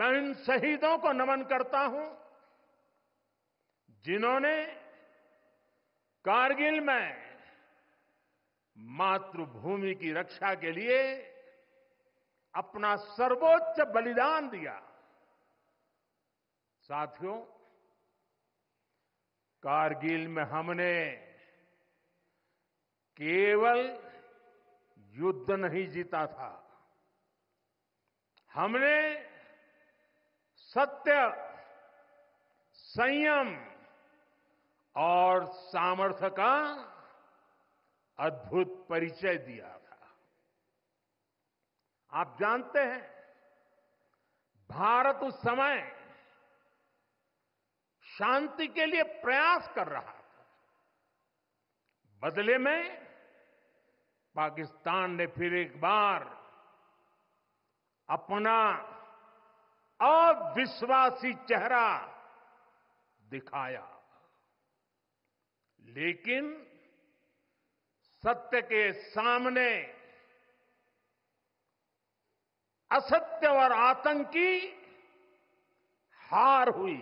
मैं उन शहीदों को नमन करता हूं जिन्होंने कारगिल में मातृभूमि की रक्षा के लिए अपना सर्वोच्च बलिदान दिया साथियों कारगिल में हमने केवल युद्ध नहीं जीता था हमने सत्य संयम और सामर्थ्य का अद्भुत परिचय दिया था आप जानते हैं भारत उस समय शांति के लिए प्रयास कर रहा था बदले में पाकिस्तान ने फिर एक बार अपना अविश्वासी चेहरा दिखाया लेकिन सत्य के सामने असत्य और आतंकी हार हुई